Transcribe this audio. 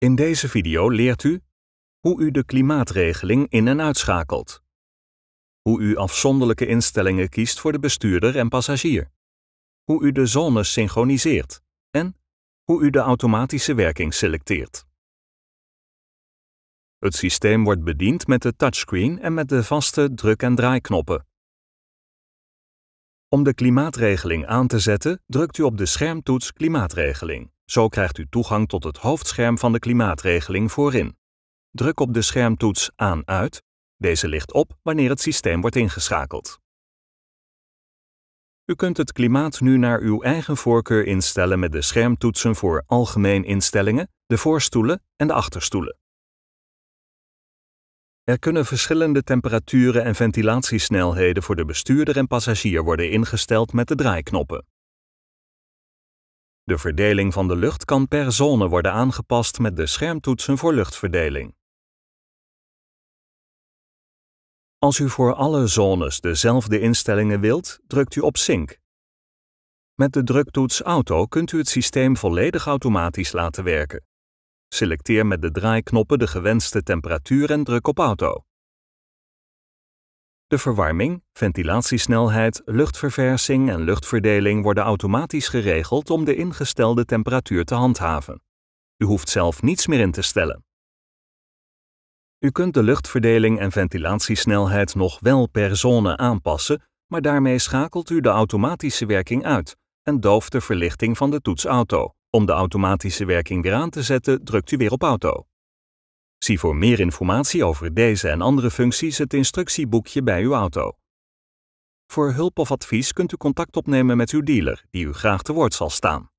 In deze video leert u hoe u de klimaatregeling in- en uitschakelt, hoe u afzonderlijke instellingen kiest voor de bestuurder en passagier, hoe u de zones synchroniseert en hoe u de automatische werking selecteert. Het systeem wordt bediend met de touchscreen en met de vaste druk- en draaiknoppen. Om de klimaatregeling aan te zetten, drukt u op de schermtoets Klimaatregeling. Zo krijgt u toegang tot het hoofdscherm van de klimaatregeling voorin. Druk op de schermtoets Aan-uit. Deze licht op wanneer het systeem wordt ingeschakeld. U kunt het klimaat nu naar uw eigen voorkeur instellen met de schermtoetsen voor Algemeen instellingen, de voorstoelen en de achterstoelen. Er kunnen verschillende temperaturen en ventilatiesnelheden voor de bestuurder en passagier worden ingesteld met de draaiknoppen. De verdeling van de lucht kan per zone worden aangepast met de schermtoetsen voor luchtverdeling. Als u voor alle zones dezelfde instellingen wilt, drukt u op Sync. Met de druktoets Auto kunt u het systeem volledig automatisch laten werken. Selecteer met de draaiknoppen de gewenste temperatuur en druk op Auto. De verwarming, ventilatiesnelheid, luchtverversing en luchtverdeling worden automatisch geregeld om de ingestelde temperatuur te handhaven. U hoeft zelf niets meer in te stellen. U kunt de luchtverdeling en ventilatiesnelheid nog wel per zone aanpassen, maar daarmee schakelt u de automatische werking uit en dooft de verlichting van de toetsauto. Om de automatische werking weer aan te zetten, drukt u weer op auto. Zie voor meer informatie over deze en andere functies het instructieboekje bij uw auto. Voor hulp of advies kunt u contact opnemen met uw dealer, die u graag te woord zal staan.